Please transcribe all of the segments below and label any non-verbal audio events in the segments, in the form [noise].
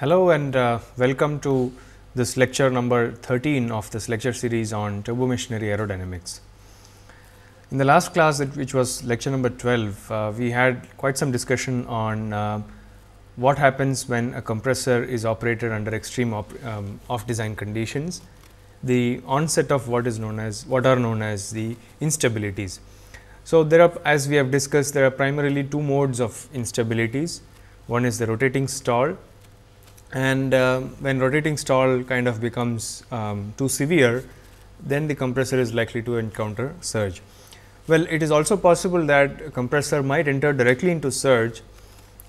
Hello and uh, welcome to this lecture number 13 of this lecture series on turbo machinery aerodynamics. In the last class which was lecture number 12, uh, we had quite some discussion on uh, what happens when a compressor is operated under extreme op um, off design conditions, the onset of what is known as what are known as the instabilities. So, there are as we have discussed there are primarily two modes of instabilities, one is the rotating stall and uh, when rotating stall kind of becomes um, too severe, then the compressor is likely to encounter surge. Well, it is also possible that compressor might enter directly into surge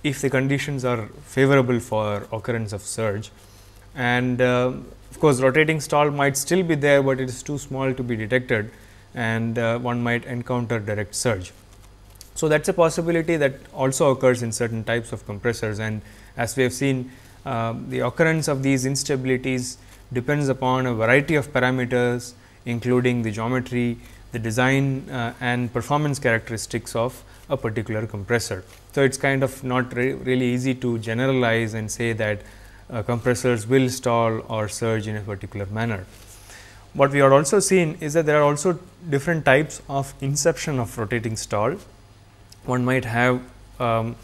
if the conditions are favorable for occurrence of surge. And uh, of course, rotating stall might still be there, but it is too small to be detected and uh, one might encounter direct surge. So, that is a possibility that also occurs in certain types of compressors and as we have seen um, the occurrence of these instabilities depends upon a variety of parameters including the geometry, the design uh, and performance characteristics of a particular compressor. So, it is kind of not re really easy to generalize and say that uh, compressors will stall or surge in a particular manner. What we are also seen is that there are also different types of inception of rotating stall. One might have um,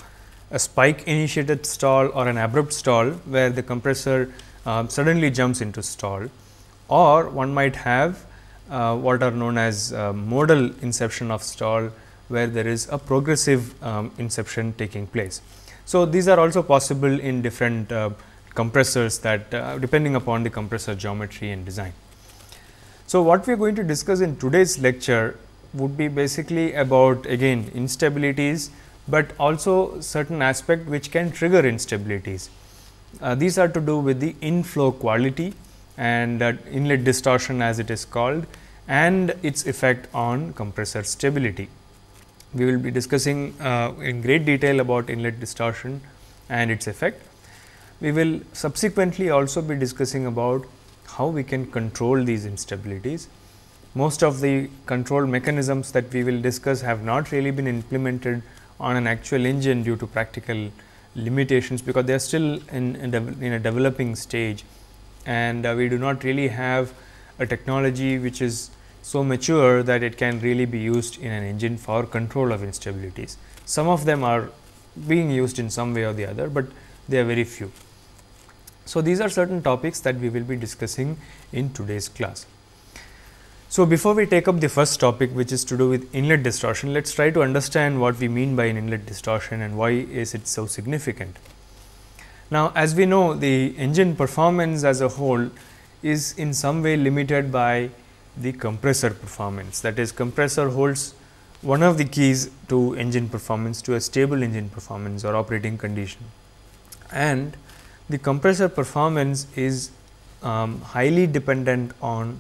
a spike initiated stall or an abrupt stall where the compressor uh, suddenly jumps into stall or one might have uh, what are known as uh, modal inception of stall where there is a progressive um, inception taking place. So, these are also possible in different uh, compressors that uh, depending upon the compressor geometry and design. So, what we are going to discuss in today's lecture would be basically about again instabilities but also certain aspect which can trigger instabilities. Uh, these are to do with the inflow quality and uh, inlet distortion as it is called and its effect on compressor stability. We will be discussing uh, in great detail about inlet distortion and its effect. We will subsequently also be discussing about how we can control these instabilities. Most of the control mechanisms that we will discuss have not really been implemented on an actual engine due to practical limitations because they are still in, in, in a developing stage and uh, we do not really have a technology which is so mature that it can really be used in an engine for control of instabilities. Some of them are being used in some way or the other, but they are very few. So, these are certain topics that we will be discussing in today's class. So before we take up the first topic which is to do with inlet distortion, let us try to understand what we mean by an inlet distortion and why is it so significant. Now as we know the engine performance as a whole is in some way limited by the compressor performance that is compressor holds one of the keys to engine performance to a stable engine performance or operating condition and the compressor performance is um, highly dependent on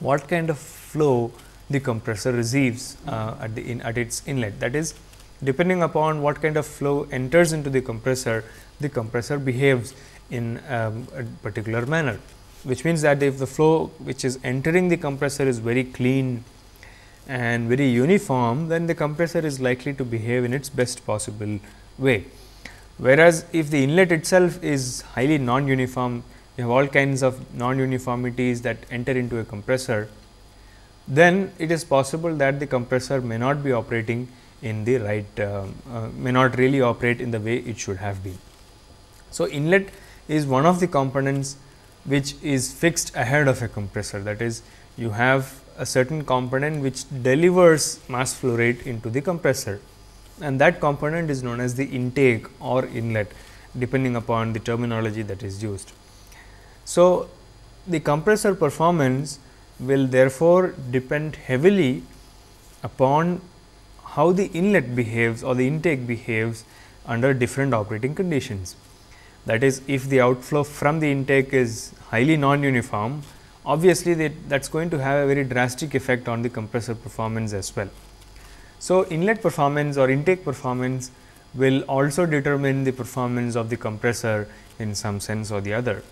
what kind of flow the compressor receives uh, at, the in, at its inlet. That is, depending upon what kind of flow enters into the compressor, the compressor behaves in um, a particular manner, which means that if the flow which is entering the compressor is very clean and very uniform, then the compressor is likely to behave in its best possible way. Whereas, if the inlet itself is highly non-uniform, you have all kinds of non-uniformities that enter into a compressor, then it is possible that the compressor may not be operating in the right, uh, uh, may not really operate in the way it should have been. So, inlet is one of the components which is fixed ahead of a compressor that is you have a certain component which delivers mass flow rate into the compressor and that component is known as the intake or inlet depending upon the terminology that is used. So, the compressor performance will therefore depend heavily upon how the inlet behaves or the intake behaves under different operating conditions. That is if the outflow from the intake is highly non-uniform, obviously that is going to have a very drastic effect on the compressor performance as well. So, inlet performance or intake performance will also determine the performance of the compressor in some sense or the other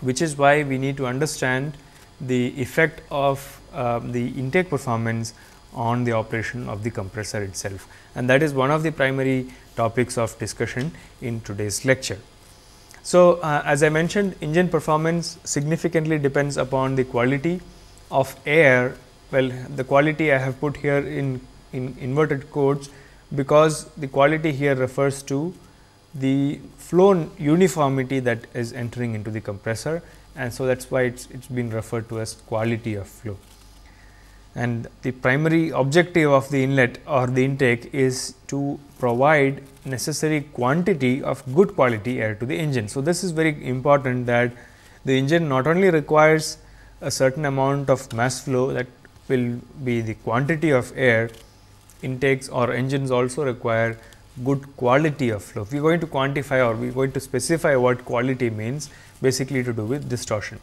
which is why we need to understand the effect of uh, the intake performance on the operation of the compressor itself and that is one of the primary topics of discussion in today's lecture. So, uh, as I mentioned engine performance significantly depends upon the quality of air well the quality I have put here in, in inverted quotes because the quality here refers to the flow uniformity that is entering into the compressor and so that is why it has been referred to as quality of flow. And the primary objective of the inlet or the intake is to provide necessary quantity of good quality air to the engine. So, this is very important that the engine not only requires a certain amount of mass flow that will be the quantity of air intakes or engines also require good quality of flow. We are going to quantify or we are going to specify what quality means basically to do with distortion.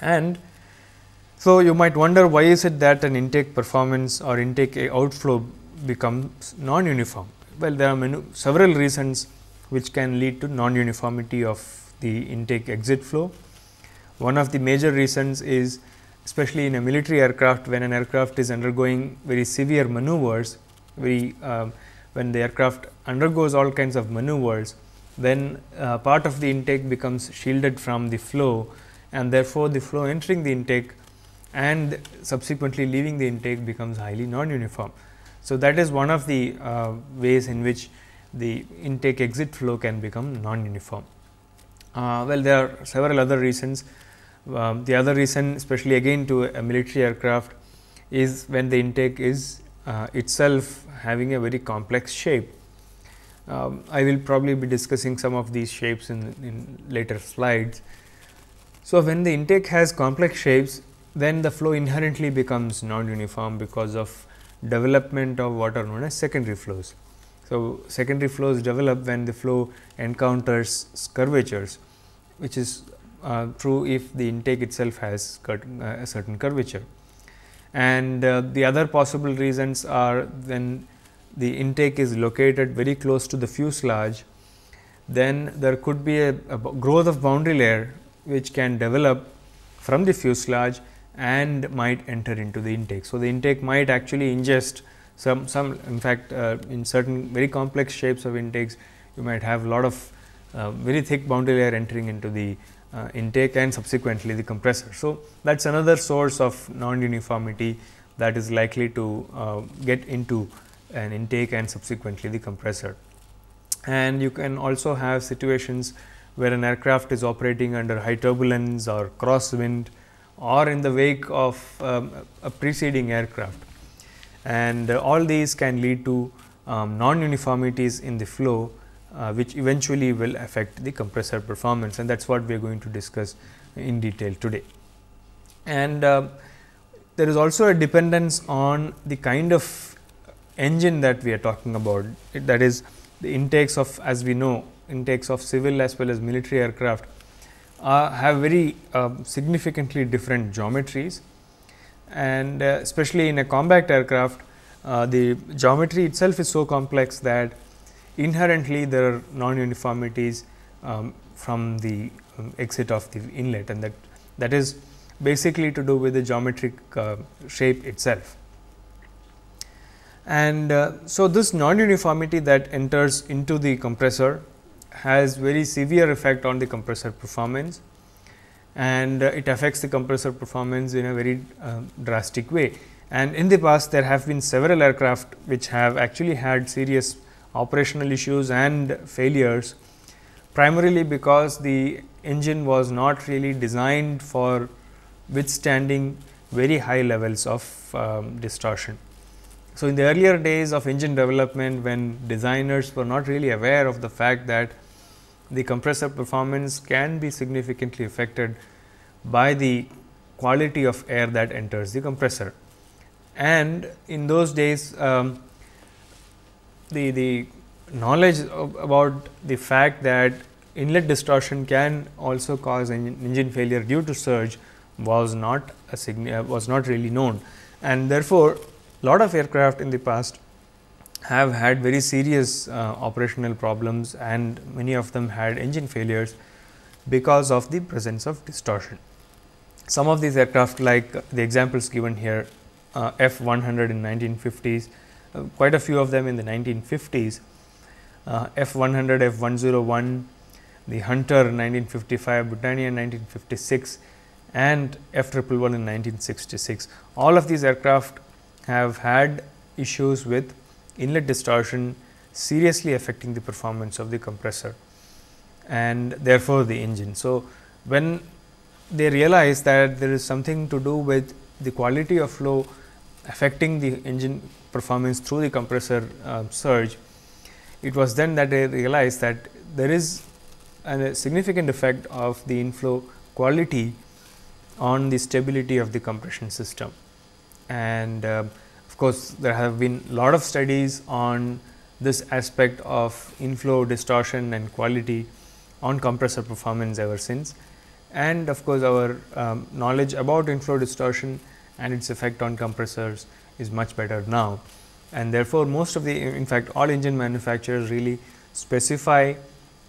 And so, you might wonder why is it that an intake performance or intake outflow becomes non-uniform. Well, there are many, several reasons which can lead to non-uniformity of the intake exit flow. One of the major reasons is especially in a military aircraft when an aircraft is undergoing very severe maneuvers, very um, when the aircraft undergoes all kinds of maneuvers, then uh, part of the intake becomes shielded from the flow and therefore, the flow entering the intake and subsequently leaving the intake becomes highly non-uniform. So, that is one of the uh, ways in which the intake exit flow can become non-uniform. Uh, well, there are several other reasons. Um, the other reason especially again to a military aircraft is when the intake is uh, itself having a very complex shape. Um, I will probably be discussing some of these shapes in, in later slides. So, when the intake has complex shapes, then the flow inherently becomes non-uniform because of development of what are known as secondary flows. So, secondary flows develop when the flow encounters curvatures, which is uh, true if the intake itself has uh, a certain curvature and uh, the other possible reasons are when the intake is located very close to the fuselage, then there could be a, a growth of boundary layer which can develop from the fuselage and might enter into the intake. So, the intake might actually ingest some, some in fact, uh, in certain very complex shapes of intakes, you might have lot of uh, very thick boundary layer entering into the uh, intake and subsequently the compressor. So, that is another source of non-uniformity that is likely to uh, get into an intake and subsequently the compressor. And you can also have situations where an aircraft is operating under high turbulence or crosswind or in the wake of um, a preceding aircraft. And uh, all these can lead to um, non-uniformities in the flow uh, which eventually will affect the compressor performance and that is what we are going to discuss in detail today. And uh, there is also a dependence on the kind of engine that we are talking about it, that is the intakes of as we know intakes of civil as well as military aircraft uh, have very um, significantly different geometries and uh, especially in a combat aircraft uh, the geometry itself is so complex that inherently there are non-uniformities um, from the um, exit of the inlet and that that is basically to do with the geometric uh, shape itself. And uh, so, this non-uniformity that enters into the compressor has very severe effect on the compressor performance and uh, it affects the compressor performance in a very um, drastic way. And in the past there have been several aircraft which have actually had serious operational issues and failures primarily because the engine was not really designed for withstanding very high levels of um, distortion. So, in the earlier days of engine development when designers were not really aware of the fact that the compressor performance can be significantly affected by the quality of air that enters the compressor. And in those days um, the, the knowledge of, about the fact that inlet distortion can also cause engine, engine failure due to surge was not a uh, was not really known and therefore lot of aircraft in the past have had very serious uh, operational problems and many of them had engine failures because of the presence of distortion. Some of these aircraft like the examples given here uh, F 100 in 1950s quite a few of them in the 1950s, uh, F100, F101, the Hunter 1955, Britannia 1956 and F111 in 1966. All of these aircraft have had issues with inlet distortion seriously affecting the performance of the compressor and therefore, the engine. So, when they realize that there is something to do with the quality of flow affecting the engine performance through the compressor uh, surge, it was then that I realized that there is a significant effect of the inflow quality on the stability of the compression system. And uh, of course, there have been a lot of studies on this aspect of inflow distortion and quality on compressor performance ever since. And of course, our um, knowledge about inflow distortion and its effect on compressors is much better now. And therefore, most of the in fact all engine manufacturers really specify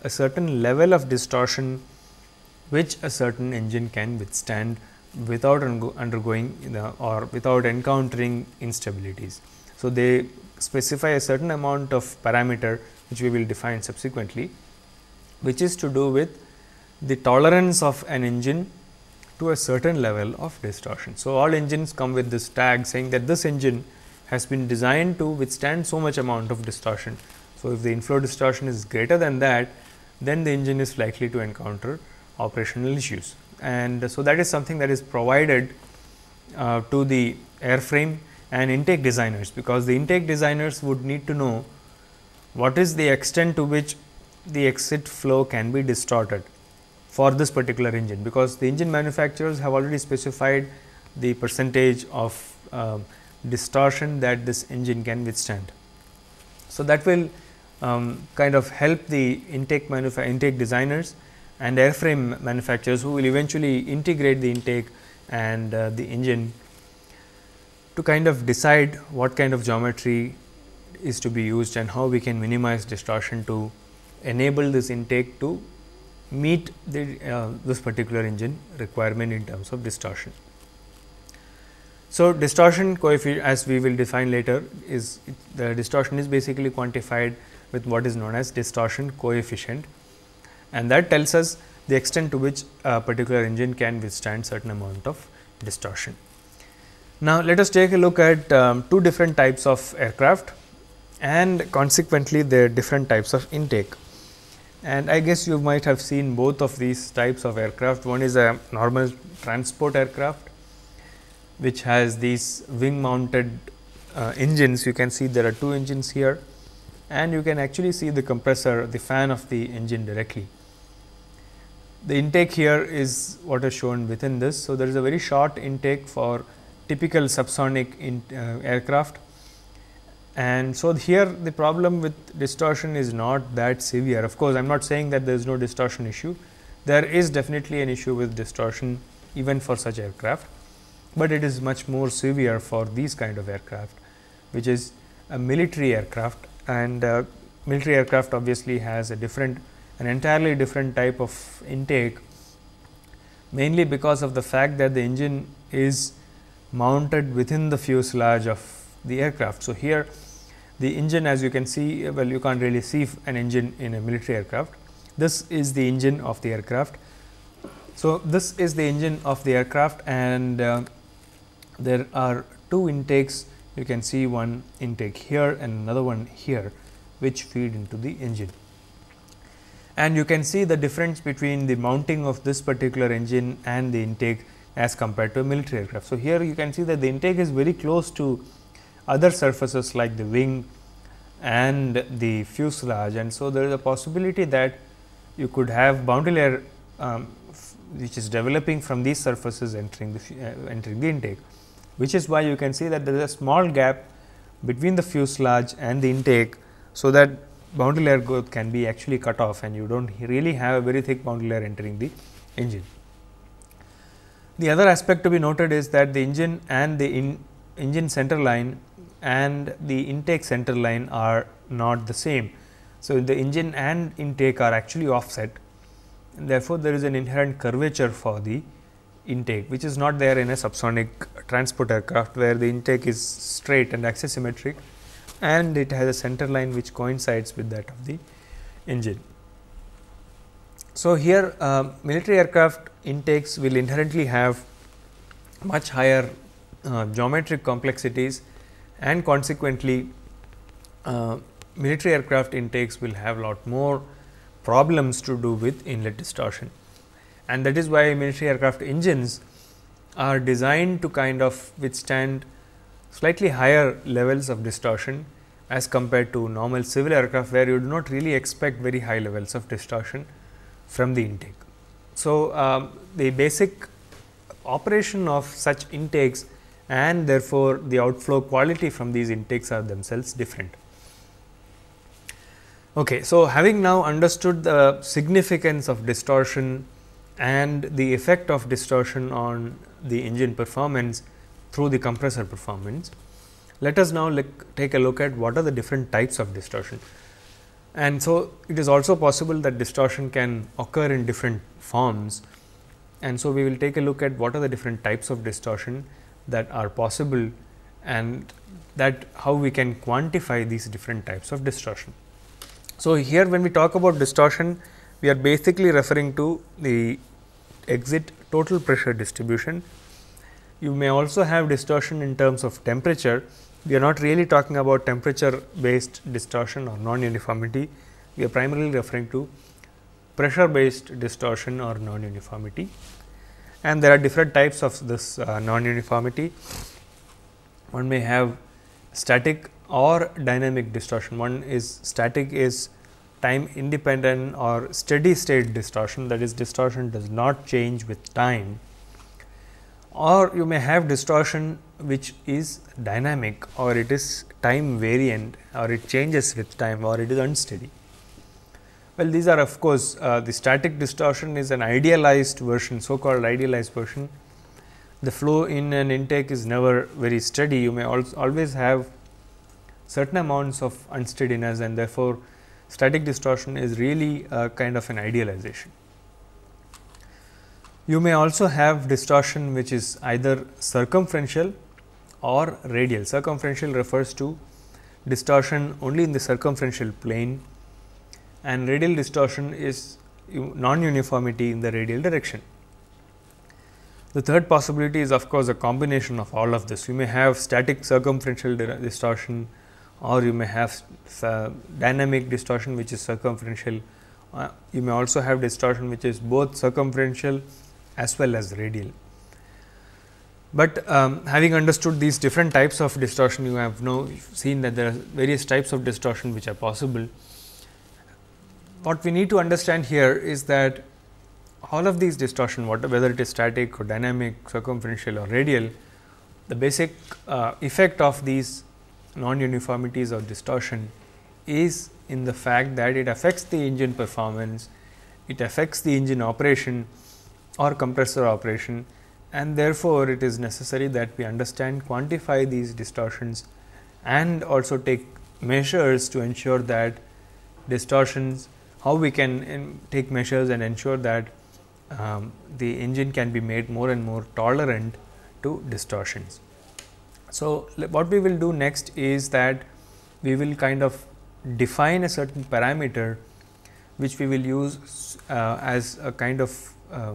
a certain level of distortion which a certain engine can withstand without undergoing the, or without encountering instabilities. So, they specify a certain amount of parameter which we will define subsequently, which is to do with the tolerance of an engine to a certain level of distortion. So, all engines come with this tag saying that this engine has been designed to withstand so much amount of distortion. So, if the inflow distortion is greater than that, then the engine is likely to encounter operational issues. And so, that is something that is provided uh, to the airframe and intake designers, because the intake designers would need to know what is the extent to which the exit flow can be distorted for this particular engine because the engine manufacturers have already specified the percentage of uh, distortion that this engine can withstand. So, that will um, kind of help the intake intake designers and airframe manufacturers who will eventually integrate the intake and uh, the engine to kind of decide what kind of geometry is to be used and how we can minimize distortion to enable this intake to meet the, uh, this particular engine requirement in terms of distortion. So, distortion coefficient as we will define later is the distortion is basically quantified with what is known as distortion coefficient and that tells us the extent to which a particular engine can withstand certain amount of distortion. Now, let us take a look at um, two different types of aircraft and consequently their different types of intake and I guess you might have seen both of these types of aircraft. One is a normal transport aircraft which has these wing mounted uh, engines. You can see there are two engines here and you can actually see the compressor, the fan of the engine directly. The intake here is what is shown within this. So, there is a very short intake for typical subsonic in, uh, aircraft and so here the problem with distortion is not that severe. Of course, I am not saying that there is no distortion issue. There is definitely an issue with distortion even for such aircraft, but it is much more severe for these kind of aircraft, which is a military aircraft and uh, military aircraft obviously has a different an entirely different type of intake mainly because of the fact that the engine is mounted within the fuselage of the aircraft. So, here the engine as you can see, well you can't really see an engine in a military aircraft. This is the engine of the aircraft. So, this is the engine of the aircraft and uh, there are two intakes you can see one intake here and another one here which feed into the engine. And you can see the difference between the mounting of this particular engine and the intake as compared to a military aircraft. So, here you can see that the intake is very close to other surfaces like the wing and the fuselage and so there is a possibility that you could have boundary layer um, which is developing from these surfaces entering the uh, entering the intake which is why you can see that there is a small gap between the fuselage and the intake so that boundary layer growth can be actually cut off and you do not really have a very thick boundary layer entering the engine. The other aspect to be noted is that the engine and the engine center line and the intake center line are not the same. So, the engine and intake are actually offset therefore, there is an inherent curvature for the intake which is not there in a subsonic transport aircraft where the intake is straight and axisymmetric and it has a center line which coincides with that of the engine. So, here uh, military aircraft intakes will inherently have much higher uh, geometric complexities and consequently uh, military aircraft intakes will have lot more problems to do with inlet distortion. And that is why military aircraft engines are designed to kind of withstand slightly higher levels of distortion as compared to normal civil aircraft where you do not really expect very high levels of distortion from the intake. So, um, the basic operation of such intakes and therefore, the outflow quality from these intakes are themselves different. Okay, so having now understood the significance of distortion and the effect of distortion on the engine performance through the compressor performance, let us now look, take a look at what are the different types of distortion. And so, it is also possible that distortion can occur in different forms. And so, we will take a look at what are the different types of distortion that are possible and that how we can quantify these different types of distortion. So, here when we talk about distortion, we are basically referring to the exit total pressure distribution. You may also have distortion in terms of temperature. We are not really talking about temperature based distortion or non-uniformity. We are primarily referring to pressure based distortion or non-uniformity and there are different types of this uh, non-uniformity. One may have static or dynamic distortion. One is static is time independent or steady state distortion that is distortion does not change with time or you may have distortion which is dynamic or it is time variant or it changes with time or it is unsteady. Well, these are of course, uh, the static distortion is an idealized version, so called idealized version. The flow in an intake is never very steady, you may al always have certain amounts of unsteadiness and therefore, static distortion is really uh, kind of an idealization. You may also have distortion which is either circumferential or radial. Circumferential refers to distortion only in the circumferential plane and radial distortion is non-uniformity in the radial direction. The third possibility is of course, a combination of all of this. You may have static circumferential distortion or you may have uh, dynamic distortion which is circumferential. Uh, you may also have distortion which is both circumferential as well as radial. But um, having understood these different types of distortion, you have now seen that there are various types of distortion which are possible what we need to understand here is that all of these distortion, whether it is static or dynamic, circumferential or radial, the basic uh, effect of these non-uniformities or distortion is in the fact that it affects the engine performance, it affects the engine operation or compressor operation and therefore, it is necessary that we understand quantify these distortions and also take measures to ensure that distortions how we can take measures and ensure that um, the engine can be made more and more tolerant to distortions. So, what we will do next is that we will kind of define a certain parameter which we will use uh, as a kind of uh,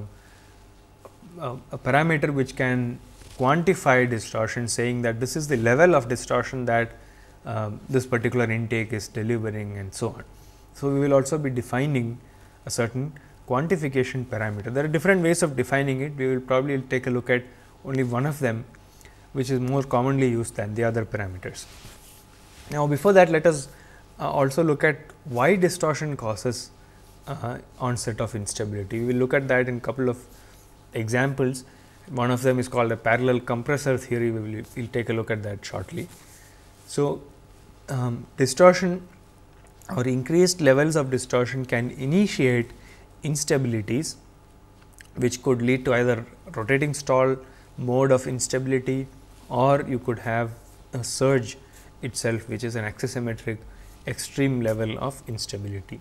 a parameter which can quantify distortion saying that this is the level of distortion that uh, this particular intake is delivering and so on. So, we will also be defining a certain quantification parameter. There are different ways of defining it. We will probably take a look at only one of them, which is more commonly used than the other parameters. Now, before that, let us uh, also look at why distortion causes uh, onset of instability. We will look at that in couple of examples. One of them is called a parallel compressor theory. We will we'll take a look at that shortly. So, um, distortion or increased levels of distortion can initiate instabilities which could lead to either rotating stall mode of instability or you could have a surge itself which is an axisymmetric extreme level of instability.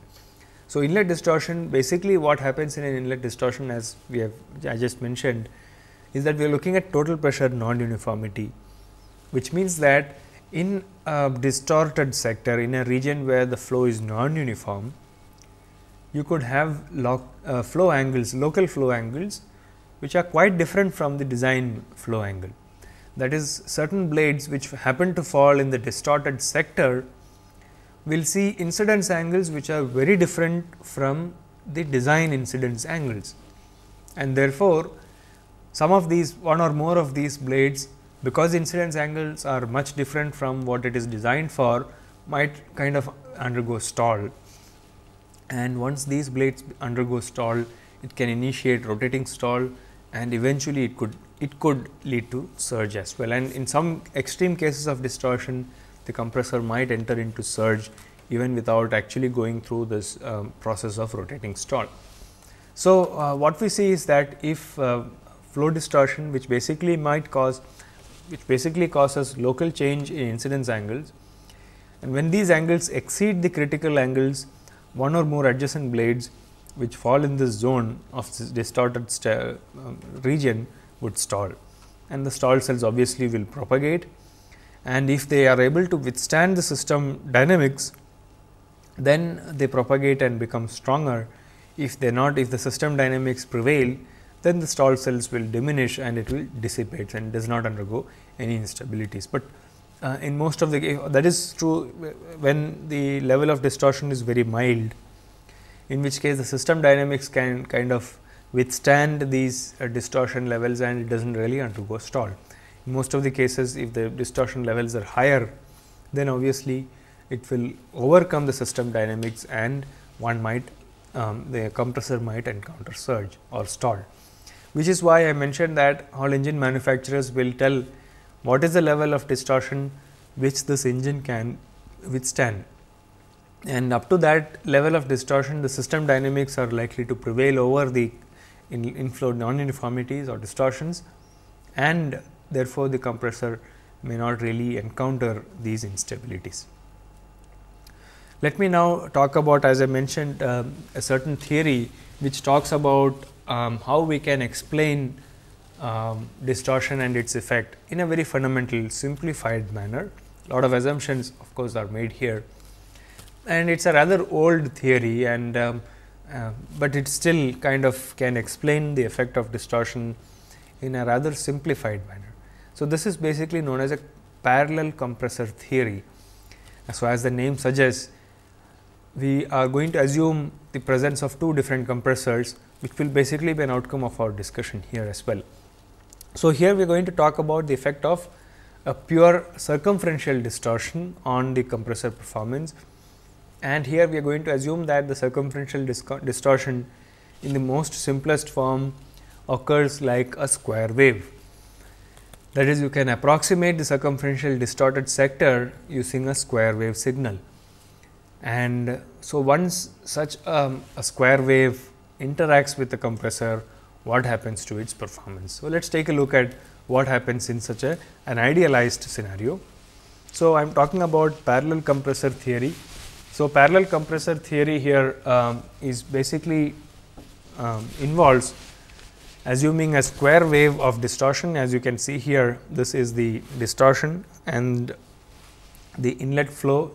So, inlet distortion basically what happens in an inlet distortion as we have I just mentioned is that we are looking at total pressure non uniformity which means that in a distorted sector in a region where the flow is non-uniform you could have lock, uh, flow angles local flow angles which are quite different from the design flow angle. That is certain blades which happen to fall in the distorted sector will see incidence angles which are very different from the design incidence angles. And therefore, some of these one or more of these blades because incidence angles are much different from what it is designed for might kind of undergo stall and once these blades undergo stall it can initiate rotating stall and eventually it could it could lead to surge as well and in some extreme cases of distortion the compressor might enter into surge even without actually going through this um, process of rotating stall. So, uh, what we see is that if uh, flow distortion which basically might cause which basically causes local change in incidence angles. And when these angles exceed the critical angles, one or more adjacent blades which fall in this zone of this distorted um, region would stall. And the stall cells obviously will propagate. And if they are able to withstand the system dynamics, then they propagate and become stronger. If they are not, if the system dynamics prevail, then the stall cells will diminish and it will dissipate and does not undergo any instabilities. But uh, in most of the that is true when the level of distortion is very mild, in which case the system dynamics can kind of withstand these uh, distortion levels and it does not really undergo stall. In most of the cases if the distortion levels are higher, then obviously it will overcome the system dynamics and one might um, the compressor might encounter surge or stall which is why I mentioned that all engine manufacturers will tell what is the level of distortion which this engine can withstand. And up to that level of distortion the system dynamics are likely to prevail over the in inflow non-uniformities or distortions and therefore, the compressor may not really encounter these instabilities. Let me now talk about as I mentioned uh, a certain theory which talks about um, how we can explain um, distortion and its effect in a very fundamental simplified manner. A lot of assumptions of course are made here and it is a rather old theory and um, uh, but it still kind of can explain the effect of distortion in a rather simplified manner. So, this is basically known as a parallel compressor theory. So, as the name suggests we are going to assume the presence of two different compressors which will basically be an outcome of our discussion here as well. So, here we are going to talk about the effect of a pure circumferential distortion on the compressor performance and here we are going to assume that the circumferential distortion in the most simplest form occurs like a square wave. That is you can approximate the circumferential distorted sector using a square wave signal. And so, once such a, um, a square wave interacts with the compressor, what happens to its performance. So, let us take a look at what happens in such a, an idealized scenario. So, I am talking about parallel compressor theory. So, parallel compressor theory here um, is basically um, involves assuming a square wave of distortion as you can see here this is the distortion and the inlet flow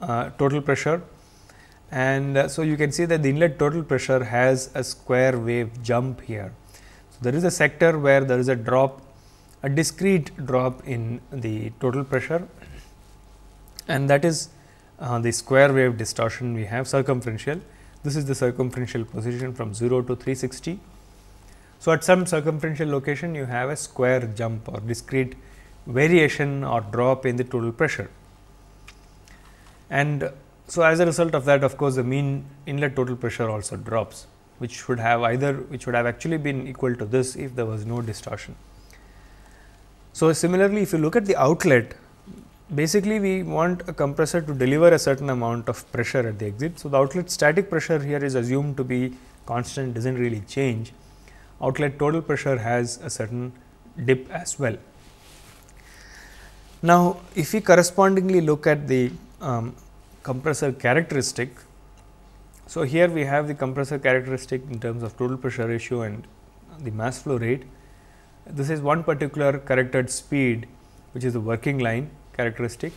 uh, total pressure and uh, so you can see that the inlet total pressure has a square wave jump here. So, there is a sector where there is a drop a discrete drop in the total pressure and that is uh, the square wave distortion we have circumferential. This is the circumferential position from 0 to 360. So, at some circumferential location you have a square jump or discrete variation or drop in the total pressure. And so, as a result of that of course, the mean inlet total pressure also drops which should have either which would have actually been equal to this if there was no distortion. So, similarly if you look at the outlet basically we want a compressor to deliver a certain amount of pressure at the exit. So, the outlet static pressure here is assumed to be constant does not really change outlet total pressure has a certain dip as well. Now, if we correspondingly look at the um, compressor characteristic. So, here we have the compressor characteristic in terms of total pressure ratio and the mass flow rate. This is one particular corrected speed which is the working line characteristic.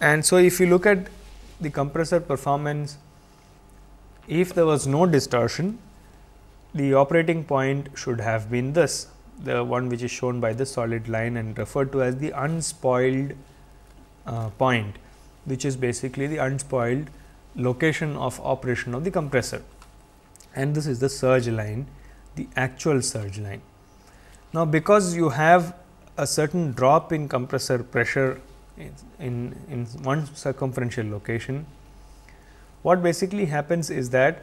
And so, if you look at the compressor performance, if there was no distortion, the operating point should have been this, the one which is shown by the solid line and referred to as the unspoiled uh, point which is basically the unspoiled location of operation of the compressor and this is the surge line the actual surge line. Now, because you have a certain drop in compressor pressure in, in, one circumferential location, what basically happens is that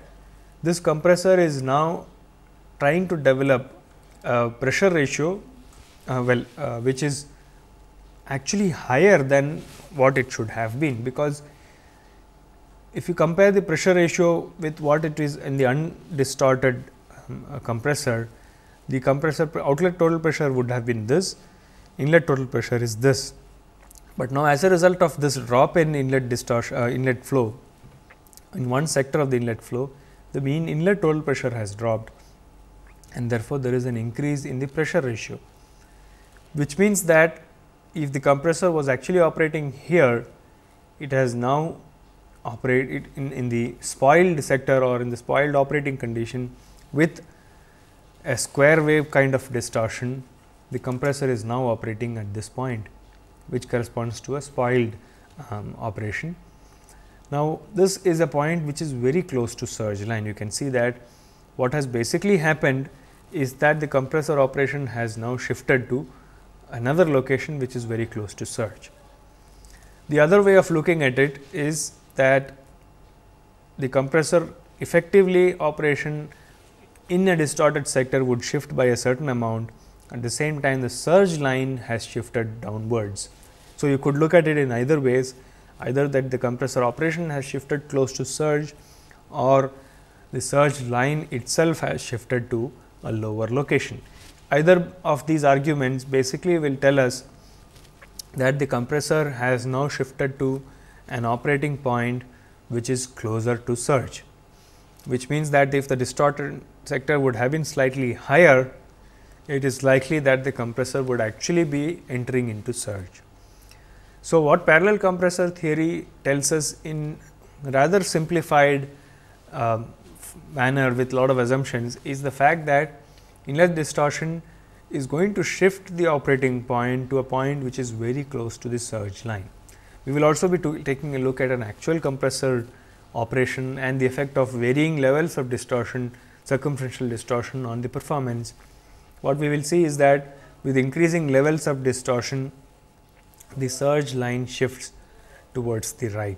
this compressor is now trying to develop a pressure ratio uh, well uh, which is actually higher than what it should have been because if you compare the pressure ratio with what it is in the undistorted um, uh, compressor, the compressor outlet total pressure would have been this, inlet total pressure is this. But now, as a result of this drop in inlet distortion, uh, inlet flow, in one sector of the inlet flow, the mean inlet total pressure has dropped and therefore, there is an increase in the pressure ratio, which means that if the compressor was actually operating here, it has now operate it in, in the spoiled sector or in the spoiled operating condition with a square wave kind of distortion. The compressor is now operating at this point, which corresponds to a spoiled um, operation. Now, this is a point which is very close to surge line. You can see that what has basically happened is that the compressor operation has now shifted to another location which is very close to search. The other way of looking at it is that the compressor effectively operation in a distorted sector would shift by a certain amount at the same time the surge line has shifted downwards. So, you could look at it in either ways either that the compressor operation has shifted close to surge or the surge line itself has shifted to a lower location. Either of these arguments basically will tell us that the compressor has now shifted to an operating point which is closer to surge, which means that if the distorted sector would have been slightly higher, it is likely that the compressor would actually be entering into surge. So, what parallel compressor theory tells us in rather simplified uh, manner with lot of assumptions is the fact that inlet distortion is going to shift the operating point to a point which is very close to the surge line. We will also be taking a look at an actual compressor operation and the effect of varying levels of distortion, circumferential distortion on the performance. What we will see is that with increasing levels of distortion, the surge line shifts towards the right.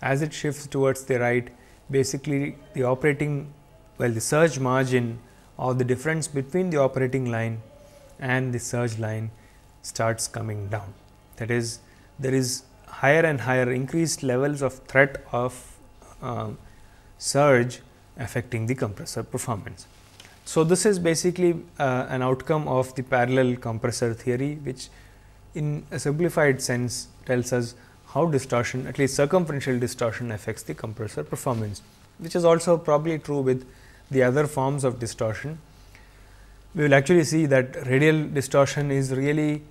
As it shifts towards the right, basically the operating, well the surge margin or the difference between the operating line and the surge line starts coming down. That is, there is higher and higher increased levels of threat of uh, surge affecting the compressor performance. So, this is basically uh, an outcome of the parallel compressor theory which in a simplified sense tells us how distortion at least circumferential distortion affects the compressor performance which is also probably true with the other forms of distortion, we will actually see that radial distortion is really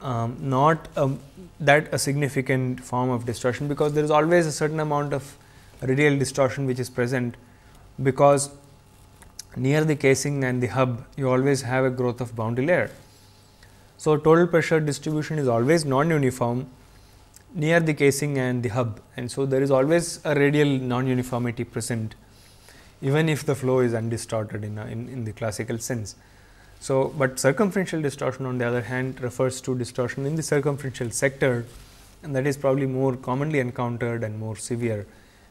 um, not a, that a significant form of distortion because there is always a certain amount of radial distortion which is present because near the casing and the hub you always have a growth of boundary layer. So, total pressure distribution is always non-uniform near the casing and the hub and so there is always a radial non-uniformity present even if the flow is undistorted in, a, in, in the classical sense. So, but circumferential distortion on the other hand refers to distortion in the circumferential sector and that is probably more commonly encountered and more severe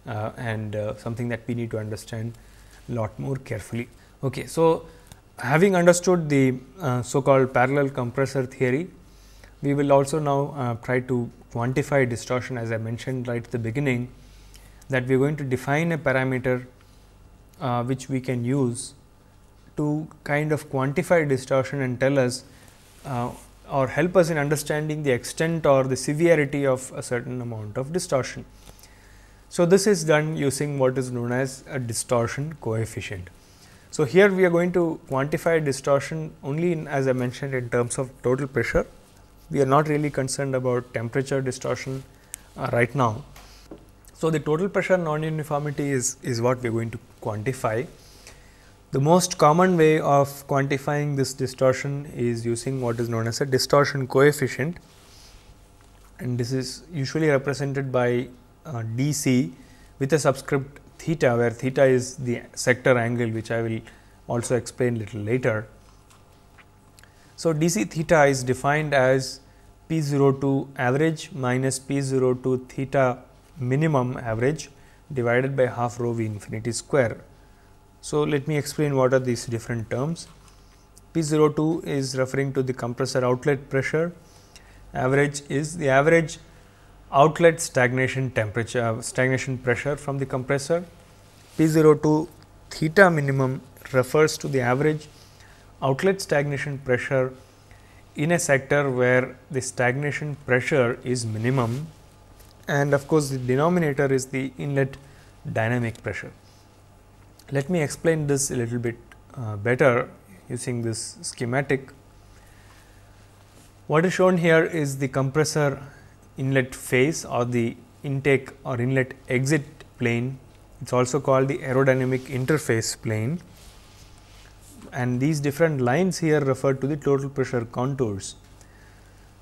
uh, and uh, something that we need to understand a lot more carefully. Okay, so, having understood the uh, so called parallel compressor theory, we will also now uh, try to quantify distortion as I mentioned right at the beginning that we are going to define a parameter uh, which we can use to kind of quantify distortion and tell us uh, or help us in understanding the extent or the severity of a certain amount of distortion. So, this is done using what is known as a distortion coefficient. So, here we are going to quantify distortion only in, as I mentioned in terms of total pressure. We are not really concerned about temperature distortion uh, right now. So the total pressure non-uniformity is, is what we are going to quantify. The most common way of quantifying this distortion is using what is known as a distortion coefficient and this is usually represented by uh, dc with a subscript theta where theta is the sector angle which I will also explain little later. So, dc theta is defined as p 0 to average minus p 0 to theta minimum average divided by half rho v infinity square. So, let me explain what are these different terms. P02 is referring to the compressor outlet pressure, average is the average outlet stagnation temperature, uh, stagnation pressure from the compressor. P02 theta minimum refers to the average outlet stagnation pressure in a sector where the stagnation pressure is minimum and of course, the denominator is the inlet dynamic pressure. Let me explain this a little bit uh, better using this schematic. What is shown here is the compressor inlet phase or the intake or inlet exit plane. It is also called the aerodynamic interface plane and these different lines here refer to the total pressure contours.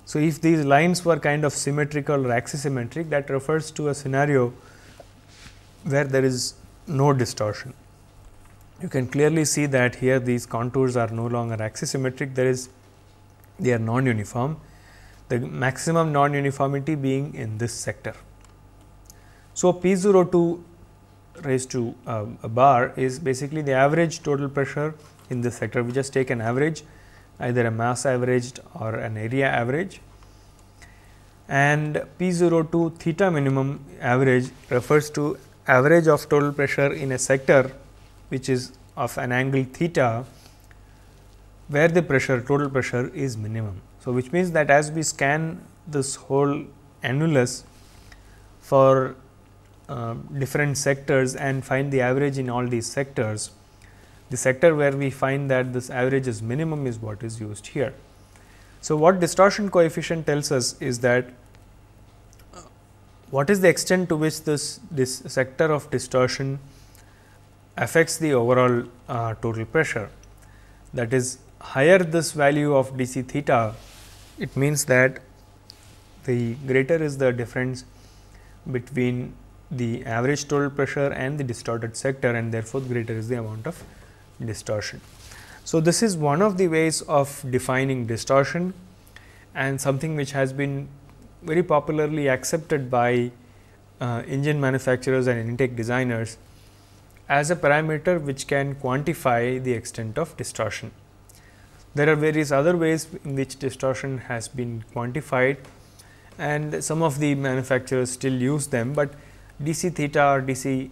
So, if these lines were kind of symmetrical or axisymmetric that refers to a scenario where there is no distortion. You can clearly see that here these contours are no longer axisymmetric there is they are non-uniform the maximum non-uniformity being in this sector. So, P02 raised to uh, a bar is basically the average total pressure in this sector we just take an average either a mass averaged or an area average and p to theta minimum average refers to average of total pressure in a sector which is of an angle theta where the pressure total pressure is minimum. So, which means that as we scan this whole annulus for uh, different sectors and find the average in all these sectors, the sector where we find that this average is minimum is what is used here. So, what distortion coefficient tells us is that uh, what is the extent to which this, this sector of distortion affects the overall uh, total pressure. That is higher this value of dc theta, it means that the greater is the difference between the average total pressure and the distorted sector and therefore, greater is the amount of distortion. So, this is one of the ways of defining distortion and something which has been very popularly accepted by uh, engine manufacturers and intake designers as a parameter which can quantify the extent of distortion. There are various other ways in which distortion has been quantified and some of the manufacturers still use them, but dc theta or dc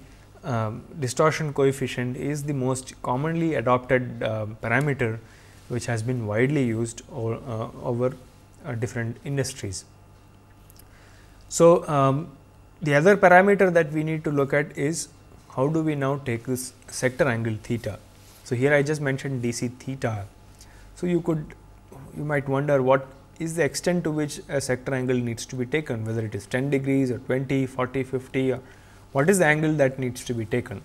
um, distortion coefficient is the most commonly adopted uh, parameter which has been widely used or, uh, over uh, different industries. So, um, the other parameter that we need to look at is how do we now take this sector angle theta. So, here I just mentioned DC theta. So, you could you might wonder what is the extent to which a sector angle needs to be taken whether it is 10 degrees or 20, 40, 50 or what is the angle that needs to be taken.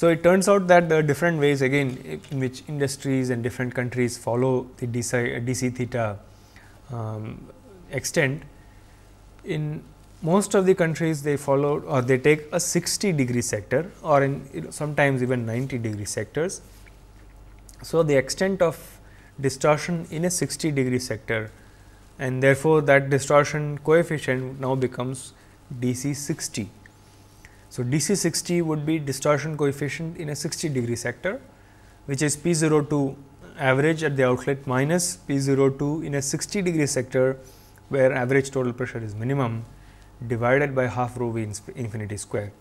So, it turns out that the different ways again in which industries and different countries follow the DC, uh, DC theta um, extent. In most of the countries they follow or they take a 60 degree sector or in sometimes even 90 degree sectors. So, the extent of distortion in a 60 degree sector and therefore, that distortion coefficient now becomes DC60. So, DC60 would be distortion coefficient in a 60 degree sector which is P02 average at the outlet minus P02 in a 60 degree sector where average total pressure is minimum divided by half rho v infinity square.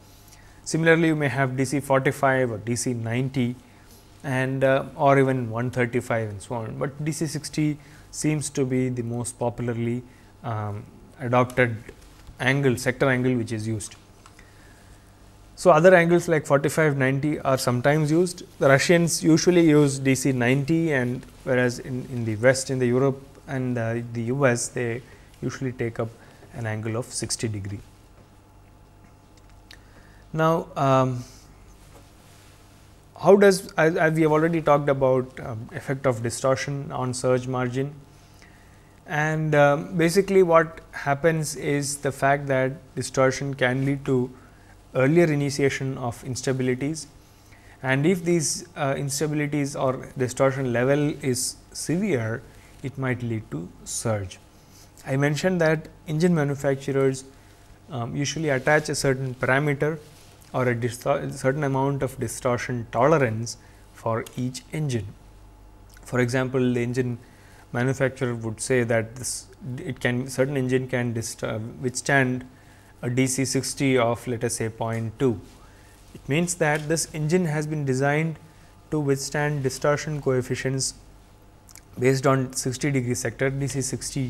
Similarly, you may have DC 45 or DC 90 and uh, or even 135 and so on, but DC 60 seems to be the most popularly um, adopted angle, sector angle which is used. So, other angles like 45, 90 are sometimes used. The Russians usually use DC 90 and whereas in, in the West, in the Europe and uh, the US, they usually take up an angle of 60 degree. Now, um, how does as, as, we have already talked about um, effect of distortion on surge margin and um, basically, what happens is the fact that distortion can lead to earlier initiation of instabilities. And if these uh, instabilities or distortion level is severe, it might lead to surge. I mentioned that engine manufacturers um, usually attach a certain parameter or a certain amount of distortion tolerance for each engine. For example, the engine manufacturer would say that this it can certain engine can uh, withstand a DC 60 of let us say 0.2. It means that this engine has been designed to withstand distortion coefficients based on 60 degree sector DC 60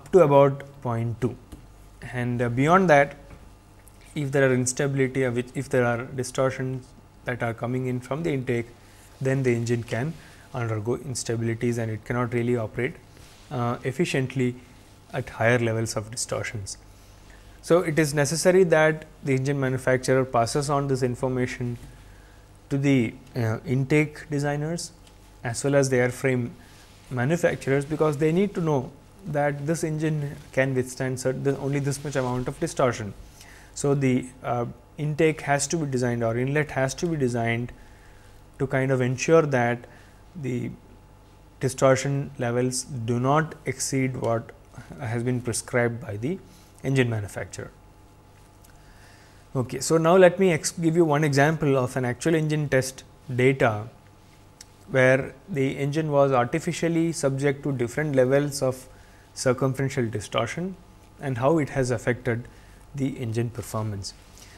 up to about 0.2 and uh, beyond that if there are instability uh, if there are distortions that are coming in from the intake then the engine can undergo instabilities and it cannot really operate uh, efficiently at higher levels of distortions. So, it is necessary that the engine manufacturer passes on this information to the uh, intake designers as well as the airframe manufacturers because they need to know that this engine can withstand certain, only this much amount of distortion. So, the uh, intake has to be designed or inlet has to be designed to kind of ensure that the distortion levels do not exceed what has been prescribed by the engine manufacturer. Okay, so now let me give you one example of an actual engine test data where the engine was artificially subject to different levels of circumferential distortion and how it has affected the engine performance.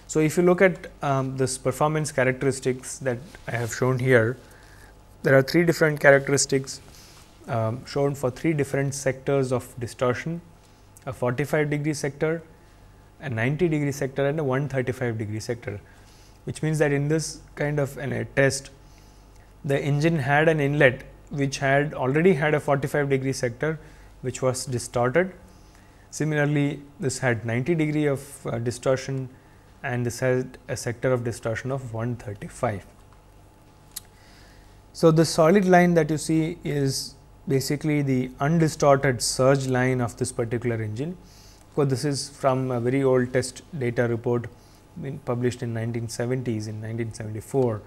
So, if you look at um, this performance characteristics that I have shown here, there are three different characteristics um, shown for three different sectors of distortion, a 45 degree sector, a 90 degree sector and a 135 degree sector, which means that in this kind of an, a test, the engine had an inlet which had already had a 45 degree sector which was distorted. Similarly, this had 90 degree of uh, distortion and this had a sector of distortion of 135. So, the solid line that you see is basically the undistorted surge line of this particular engine. So, this is from a very old test data report published in 1970s in 1974.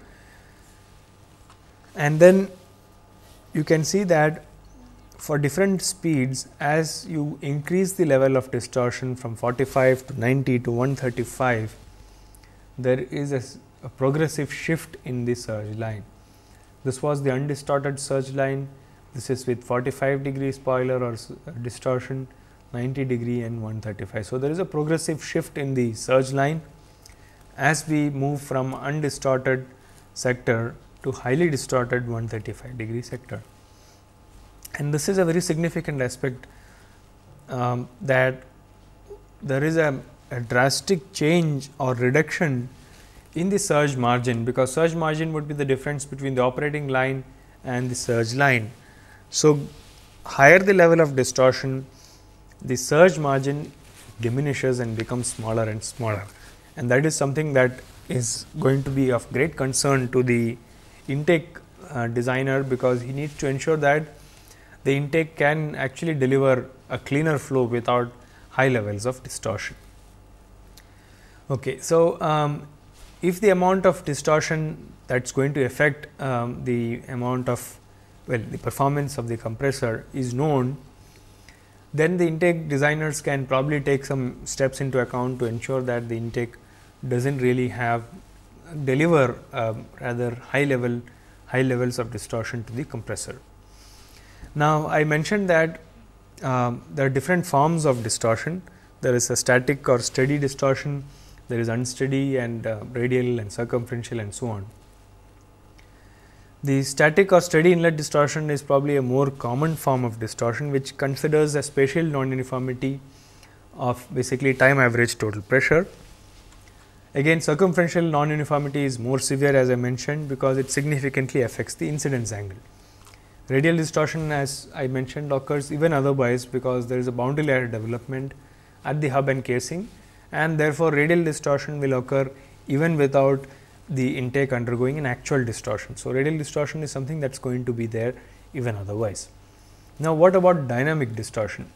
And then you can see that for different speeds as you increase the level of distortion from 45 to 90 to 135, there is a, a progressive shift in the surge line. This was the undistorted surge line. This is with 45 degree spoiler or uh, distortion, 90 degree and 135. So, there is a progressive shift in the surge line as we move from undistorted sector to highly distorted 135 degree sector. And this is a very significant aspect um, that there is a, a drastic change or reduction in the surge margin because surge margin would be the difference between the operating line and the surge line. So, higher the level of distortion the surge margin diminishes and becomes smaller and smaller and that is something that is going to be of great concern to the intake uh, designer because he needs to ensure that the intake can actually deliver a cleaner flow without high levels of distortion. Okay, so, um, if the amount of distortion that is going to affect um, the amount of well the performance of the compressor is known, then the intake designers can probably take some steps into account to ensure that the intake does not really have deliver um, rather high level high levels of distortion to the compressor. Now, I mentioned that um, there are different forms of distortion. There is a static or steady distortion, there is unsteady and uh, radial and circumferential and so on. The static or steady inlet distortion is probably a more common form of distortion which considers a spatial non-uniformity of basically time average total pressure. Again circumferential non-uniformity is more severe as I mentioned because it significantly affects the incidence angle. Radial distortion as I mentioned occurs even otherwise because there is a boundary layer development at the hub and casing and therefore radial distortion will occur even without the intake undergoing an actual distortion. So, radial distortion is something that is going to be there even otherwise. Now, what about dynamic distortion?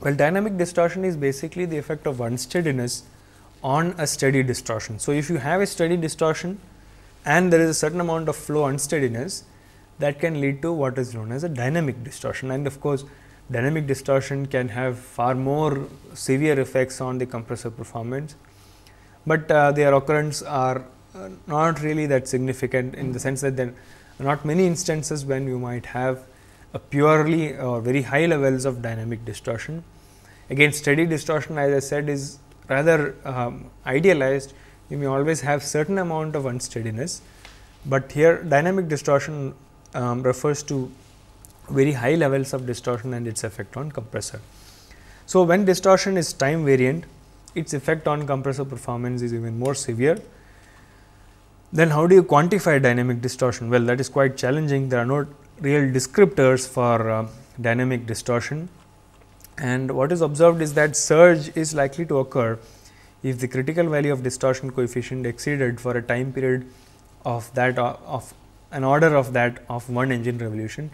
Well, dynamic distortion is basically the effect of unsteadiness on a steady distortion. So, if you have a steady distortion and there is a certain amount of flow unsteadiness that can lead to what is known as a dynamic distortion and of course, dynamic distortion can have far more severe effects on the compressor performance, but uh, their occurrence are uh, not really that significant in the sense that there are not many instances when you might have a purely or very high levels of dynamic distortion. Again steady distortion as I said is rather um, idealized, you may always have certain amount of unsteadiness, but here dynamic distortion um, refers to very high levels of distortion and its effect on compressor. So, when distortion is time variant, its effect on compressor performance is even more severe. Then how do you quantify dynamic distortion? Well, that is quite challenging. There are no real descriptors for uh, dynamic distortion. And what is observed is that surge is likely to occur if the critical value of distortion coefficient exceeded for a time period of that uh, of an order of that of one engine revolution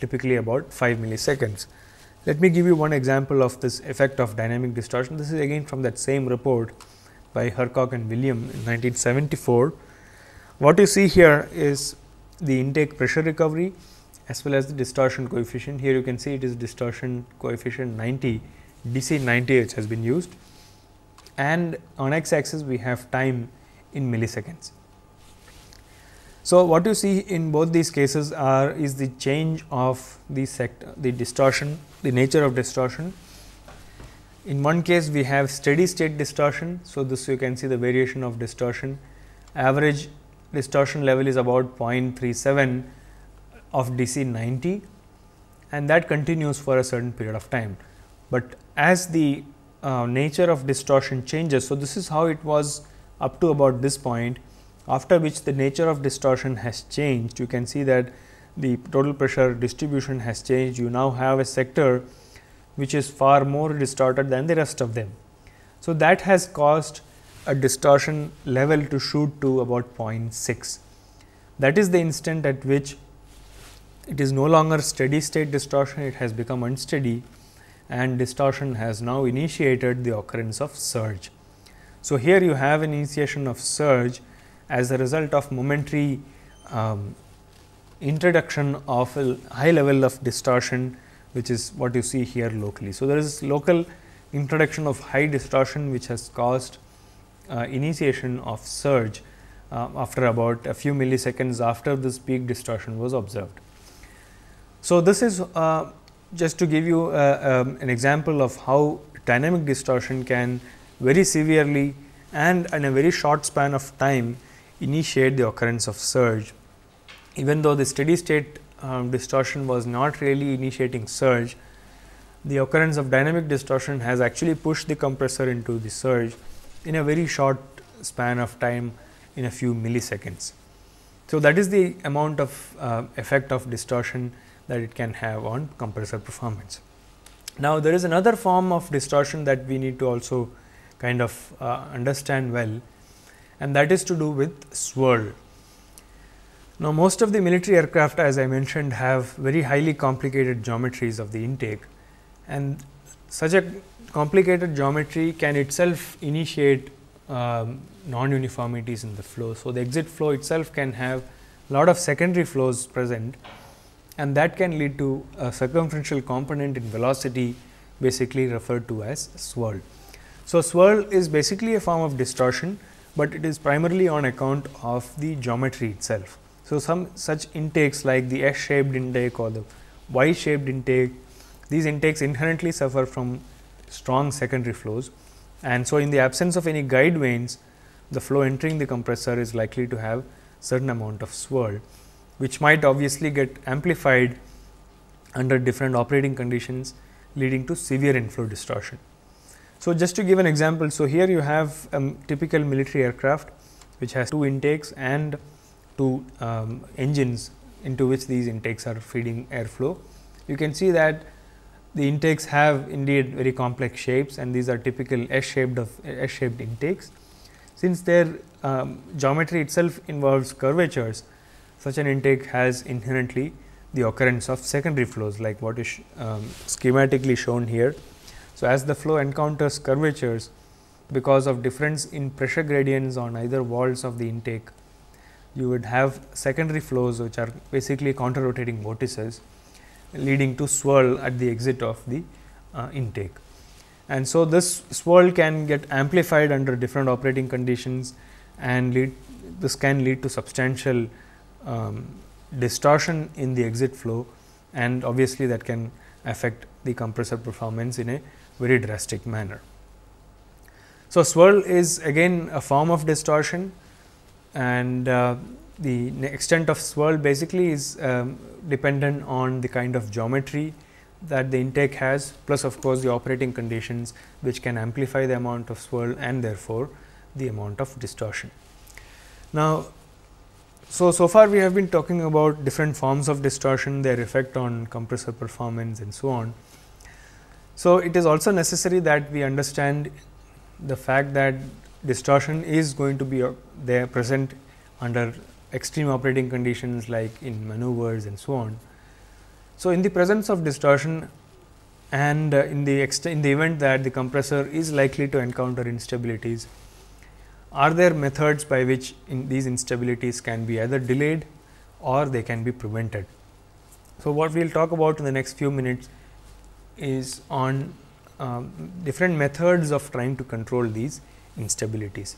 typically about 5 milliseconds. Let me give you one example of this effect of dynamic distortion. This is again from that same report by Hercock and William in 1974. What you see here is the intake pressure recovery as well as the distortion coefficient. Here you can see it is distortion coefficient 90, DC 90 which has been used and on x axis we have time in milliseconds. So what you see in both these cases are is the change of the sector, the distortion, the nature of distortion. In one case we have steady state distortion, so this you can see the variation of distortion. Average distortion level is about 0.37 of DC 90 and that continues for a certain period of time. But as the uh, nature of distortion changes, so this is how it was up to about this point after which the nature of distortion has changed. You can see that the total pressure distribution has changed. You now have a sector which is far more distorted than the rest of them. So, that has caused a distortion level to shoot to about 0.6. That is the instant at which it is no longer steady state distortion, it has become unsteady and distortion has now initiated the occurrence of surge. So, here you have an initiation of surge as a result of momentary um, introduction of a high level of distortion which is what you see here locally. So, there is local introduction of high distortion which has caused uh, initiation of surge uh, after about a few milliseconds after this peak distortion was observed. So, this is uh, just to give you uh, um, an example of how dynamic distortion can very severely and in a very short span of time initiate the occurrence of surge. Even though the steady state um, distortion was not really initiating surge, the occurrence of dynamic distortion has actually pushed the compressor into the surge in a very short span of time in a few milliseconds. So, that is the amount of uh, effect of distortion that it can have on compressor performance. Now, there is another form of distortion that we need to also kind of uh, understand well and that is to do with swirl. Now, most of the military aircraft as I mentioned have very highly complicated geometries of the intake and such a complicated geometry can itself initiate um, non-uniformities in the flow. So, the exit flow itself can have lot of secondary flows present and that can lead to a circumferential component in velocity basically referred to as swirl. So, swirl is basically a form of distortion but it is primarily on account of the geometry itself. So, some such intakes like the S shaped intake or the Y shaped intake, these intakes inherently suffer from strong secondary flows. And so, in the absence of any guide vanes, the flow entering the compressor is likely to have certain amount of swirl, which might obviously get amplified under different operating conditions leading to severe inflow distortion. So, just to give an example, so here you have a um, typical military aircraft which has two intakes and two um, engines into which these intakes are feeding airflow. You can see that the intakes have indeed very complex shapes and these are typical S-shaped of S-shaped intakes. Since their um, geometry itself involves curvatures, such an intake has inherently the occurrence of secondary flows like what is sh um, schematically shown here. So, as the flow encounters curvatures because of difference in pressure gradients on either walls of the intake, you would have secondary flows which are basically counter rotating vortices leading to swirl at the exit of the uh, intake. And so, this swirl can get amplified under different operating conditions and lead this can lead to substantial um, distortion in the exit flow and obviously that can affect the compressor performance in a very drastic manner. So, swirl is again a form of distortion and uh, the extent of swirl basically is um, dependent on the kind of geometry that the intake has plus of course, the operating conditions which can amplify the amount of swirl and therefore, the amount of distortion. Now, so, so far we have been talking about different forms of distortion, their effect on compressor performance and so on. So, it is also necessary that we understand the fact that distortion is going to be uh, there present under extreme operating conditions like in maneuvers and so on. So, in the presence of distortion and uh, in the in the event that the compressor is likely to encounter instabilities, are there methods by which in these instabilities can be either delayed or they can be prevented. So, what we will talk about in the next few minutes is on um, different methods of trying to control these instabilities.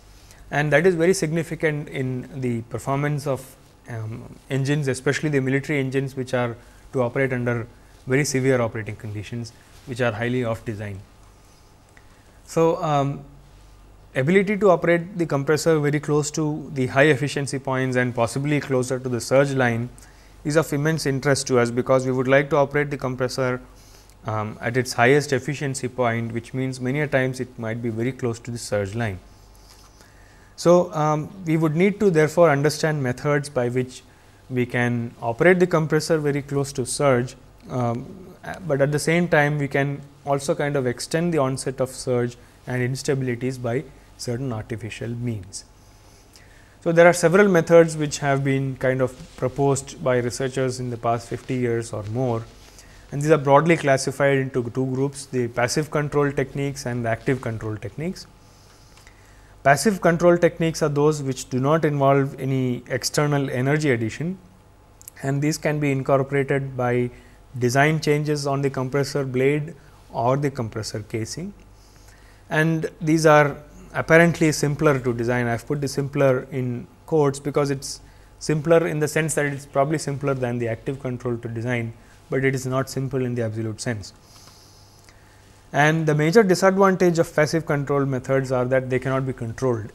And that is very significant in the performance of um, engines, especially the military engines which are to operate under very severe operating conditions, which are highly off design. So, um, ability to operate the compressor very close to the high efficiency points and possibly closer to the surge line is of immense interest to us, because we would like to operate the compressor um, at its highest efficiency point which means many a times it might be very close to the surge line. So, um, we would need to therefore understand methods by which we can operate the compressor very close to surge, um, but at the same time we can also kind of extend the onset of surge and instabilities by certain artificial means. So, there are several methods which have been kind of proposed by researchers in the past 50 years or more and these are broadly classified into two groups the passive control techniques and the active control techniques. Passive control techniques are those which do not involve any external energy addition and these can be incorporated by design changes on the compressor blade or the compressor casing. And these are apparently simpler to design. I have put the simpler in quotes because it is simpler in the sense that it is probably simpler than the active control to design but it is not simple in the absolute sense. And the major disadvantage of passive control methods are that they cannot be controlled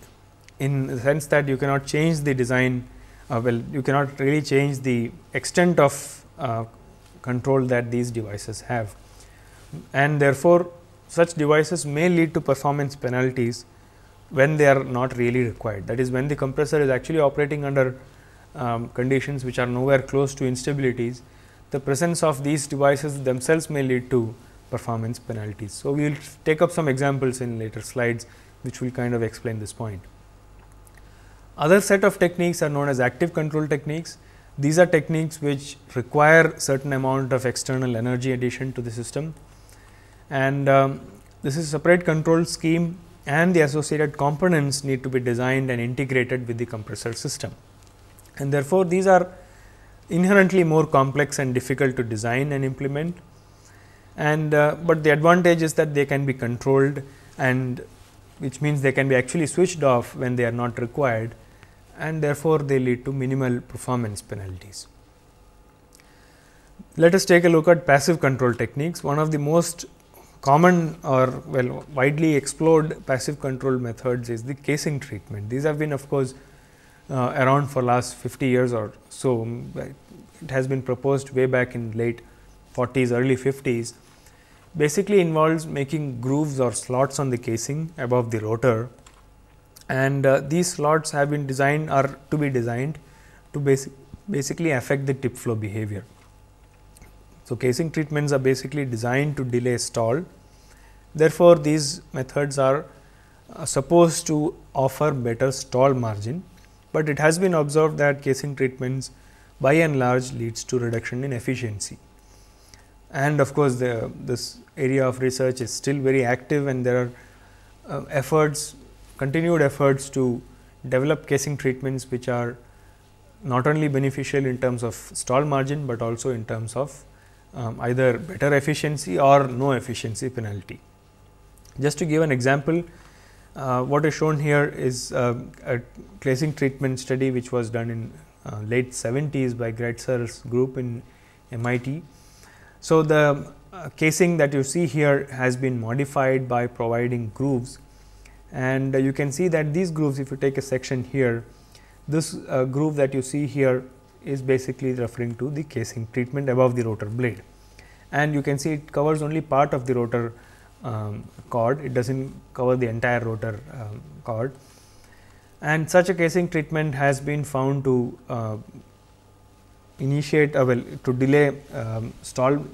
in the sense that you cannot change the design, uh, well, you cannot really change the extent of uh, control that these devices have. And therefore, such devices may lead to performance penalties when they are not really required. That is, when the compressor is actually operating under um, conditions which are nowhere close to instabilities, the presence of these devices themselves may lead to performance penalties. So, we will take up some examples in later slides which will kind of explain this point. Other set of techniques are known as active control techniques. These are techniques which require certain amount of external energy addition to the system and um, this is separate control scheme and the associated components need to be designed and integrated with the compressor system. And therefore, these are inherently more complex and difficult to design and implement. And, uh, but the advantage is that they can be controlled and which means they can be actually switched off when they are not required and therefore, they lead to minimal performance penalties. Let us take a look at passive control techniques. One of the most common or well widely explored passive control methods is the casing treatment. These have been of course, uh, around for last 50 years or so. Um, it has been proposed way back in late 40s, early 50s. Basically involves making grooves or slots on the casing above the rotor and uh, these slots have been designed or to be designed to basically affect the tip flow behavior. So, casing treatments are basically designed to delay stall. Therefore, these methods are uh, supposed to offer better stall margin but it has been observed that casing treatments by and large leads to reduction in efficiency. And of course, the, this area of research is still very active and there are uh, efforts, continued efforts to develop casing treatments which are not only beneficial in terms of stall margin, but also in terms of um, either better efficiency or no efficiency penalty. Just to give an example, uh, what is shown here is uh, a tracing treatment study which was done in uh, late 70s by Gretzer's group in MIT. So, the uh, casing that you see here has been modified by providing grooves and uh, you can see that these grooves if you take a section here, this uh, groove that you see here is basically referring to the casing treatment above the rotor blade and you can see it covers only part of the rotor um, cord, it does not cover the entire rotor um, cord. And such a casing treatment has been found to uh, initiate, uh, well, to delay um, stall,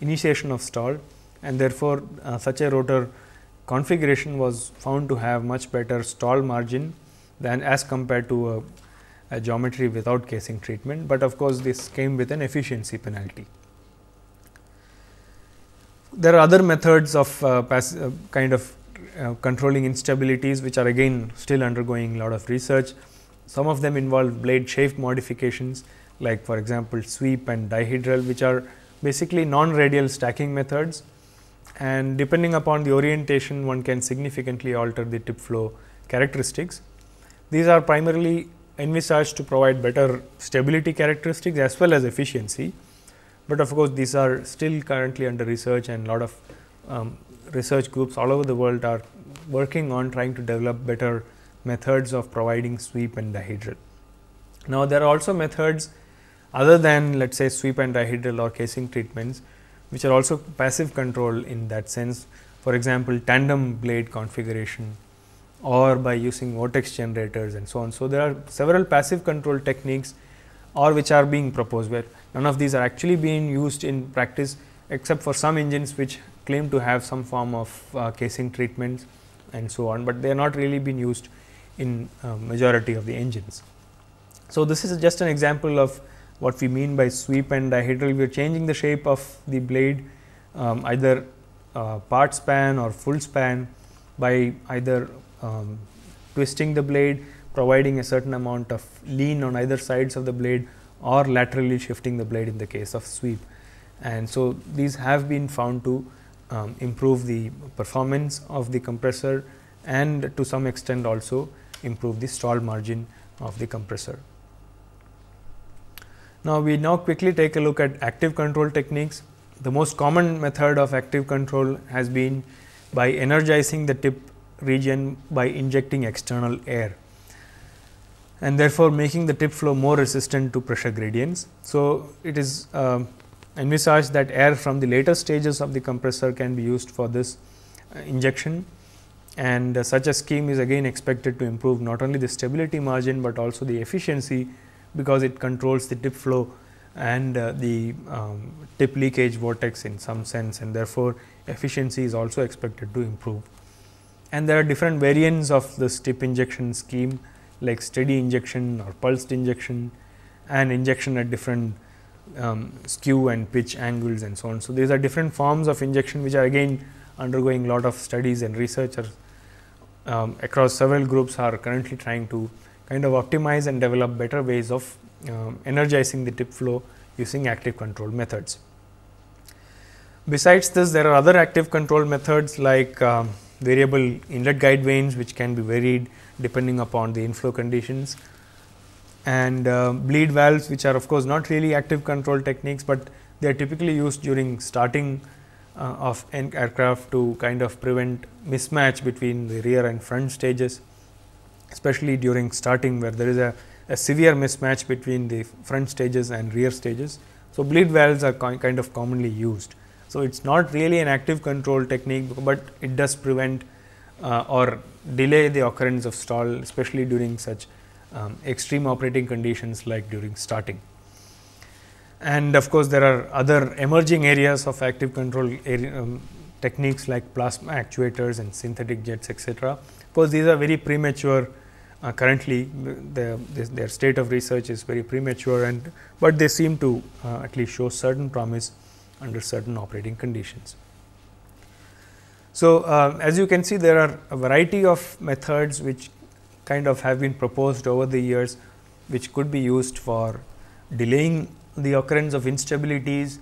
initiation of stall and therefore, uh, such a rotor configuration was found to have much better stall margin than as compared to a, a geometry without casing treatment, but of course, this came with an efficiency penalty there are other methods of uh, uh, kind of uh, controlling instabilities which are again still undergoing a lot of research. Some of them involve blade shape modifications like for example, sweep and dihedral which are basically non-radial stacking methods and depending upon the orientation one can significantly alter the tip flow characteristics. These are primarily envisaged to provide better stability characteristics as well as efficiency. But of course, these are still currently under research and a lot of um, research groups all over the world are working on trying to develop better methods of providing sweep and dihedral. Now, there are also methods other than let us say sweep and dihedral or casing treatments, which are also passive control in that sense. For example, tandem blade configuration or by using vortex generators and so on. So, there are several passive control techniques or which are being proposed where none of these are actually being used in practice except for some engines which claim to have some form of uh, casing treatments and so on, but they are not really being used in uh, majority of the engines. So, this is just an example of what we mean by sweep and dihedral. We are changing the shape of the blade um, either uh, part span or full span by either um, twisting the blade providing a certain amount of lean on either sides of the blade or laterally shifting the blade in the case of sweep. And so, these have been found to um, improve the performance of the compressor and to some extent also improve the stall margin of the compressor. Now, we now quickly take a look at active control techniques. The most common method of active control has been by energizing the tip region by injecting external air and therefore making the tip flow more resistant to pressure gradients. So, it is uh, envisaged that air from the later stages of the compressor can be used for this uh, injection and uh, such a scheme is again expected to improve not only the stability margin, but also the efficiency because it controls the tip flow and uh, the um, tip leakage vortex in some sense and therefore, efficiency is also expected to improve. And there are different variants of this tip injection scheme like steady injection or pulsed injection and injection at different um, skew and pitch angles and so on. So, these are different forms of injection which are again undergoing lot of studies and researchers um, across several groups are currently trying to kind of optimize and develop better ways of um, energizing the tip flow using active control methods. Besides this, there are other active control methods like um, variable inlet guide vanes which can be varied depending upon the inflow conditions. And uh, bleed valves which are of course not really active control techniques, but they are typically used during starting uh, of an aircraft to kind of prevent mismatch between the rear and front stages, especially during starting where there is a, a severe mismatch between the front stages and rear stages. So, bleed valves are kind of commonly used. So, it is not really an active control technique, but it does prevent uh, or delay the occurrence of stall especially during such um, extreme operating conditions like during starting. And of course, there are other emerging areas of active control area, um, techniques like plasma actuators and synthetic jets etc. Of course, these are very premature uh, currently the, their state of research is very premature and but they seem to uh, at least show certain promise under certain operating conditions. So, uh, as you can see there are a variety of methods which kind of have been proposed over the years which could be used for delaying the occurrence of instabilities,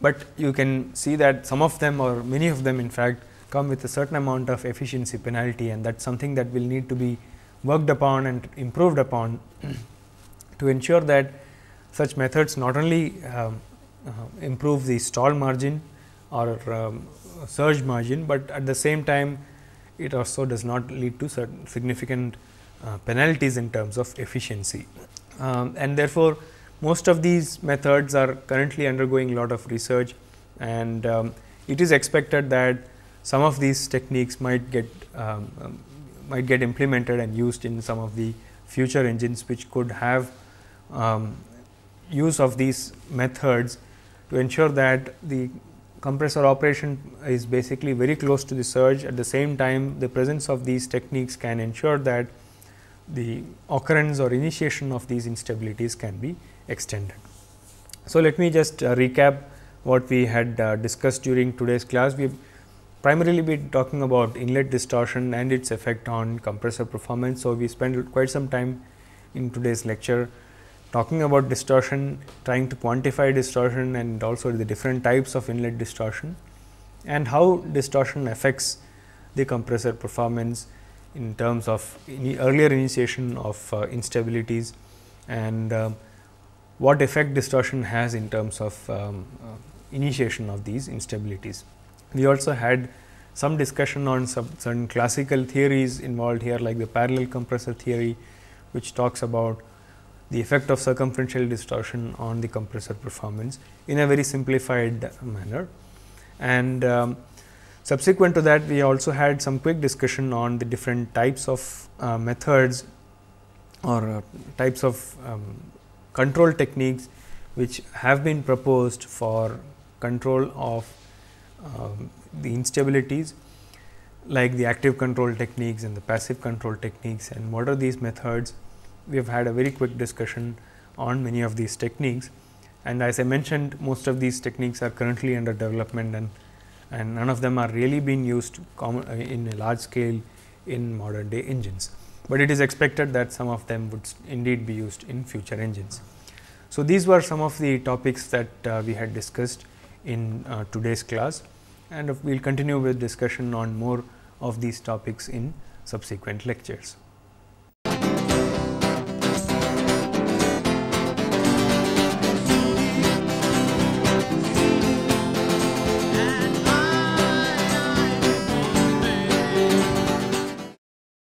but you can see that some of them or many of them in fact come with a certain amount of efficiency penalty and that is something that will need to be worked upon and improved upon [clears throat] to ensure that such methods not only um, uh, improve the stall margin or um, surge margin, but at the same time it also does not lead to certain significant uh, penalties in terms of efficiency. Um, and therefore, most of these methods are currently undergoing a lot of research and um, it is expected that some of these techniques might get um, um might get implemented and used in some of the future engines which could have um, use of these methods to ensure that the compressor operation is basically very close to the surge at the same time the presence of these techniques can ensure that the occurrence or initiation of these instabilities can be extended. So, let me just uh, recap what we had uh, discussed during today's class. We have primarily been talking about inlet distortion and its effect on compressor performance. So, we spent quite some time in today's lecture talking about distortion, trying to quantify distortion and also the different types of inlet distortion and how distortion affects the compressor performance in terms of earlier initiation of uh, instabilities and uh, what effect distortion has in terms of um, uh, initiation of these instabilities. We also had some discussion on some certain classical theories involved here like the parallel compressor theory which talks about the effect of circumferential distortion on the compressor performance in a very simplified manner. And um, subsequent to that, we also had some quick discussion on the different types of uh, methods or uh, types of um, control techniques which have been proposed for control of um, the instabilities like the active control techniques and the passive control techniques and what are these methods we have had a very quick discussion on many of these techniques. And as I mentioned, most of these techniques are currently under development and, and none of them are really being used uh, in a large scale in modern day engines. But it is expected that some of them would indeed be used in future engines. So, these were some of the topics that uh, we had discussed in uh, today's class and we will continue with discussion on more of these topics in subsequent lectures.